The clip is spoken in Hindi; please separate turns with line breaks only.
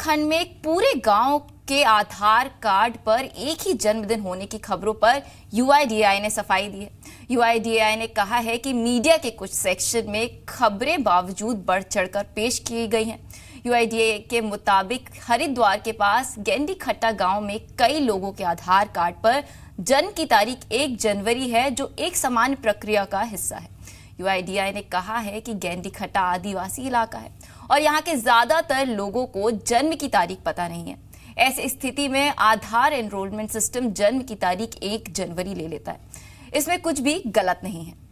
उत्तराखंड में पूरे गांव के आधार कार्ड पर एक ही जन्मदिन होने की खबरों पर यूआईडीआई ने सफाई दी है यूआईडीआई ने कहा है कि मीडिया के कुछ सेक्शन में खबरें बावजूद बढ़ चढ़कर पेश की गई हैं यूआईडीए के मुताबिक हरिद्वार के पास गेंडी खट्टा गांव में कई लोगों के आधार कार्ड पर जन्म की तारीख एक जनवरी है जो एक सामान्य प्रक्रिया का हिस्सा है यूआईडीआई ने कहा है कि गेंडीखट्टा आदिवासी इलाका है और यहाँ के ज्यादातर लोगों को जन्म की तारीख पता नहीं है ऐसी स्थिति में आधार एनरोलमेंट सिस्टम जन्म की तारीख एक जनवरी ले लेता है इसमें कुछ भी गलत नहीं है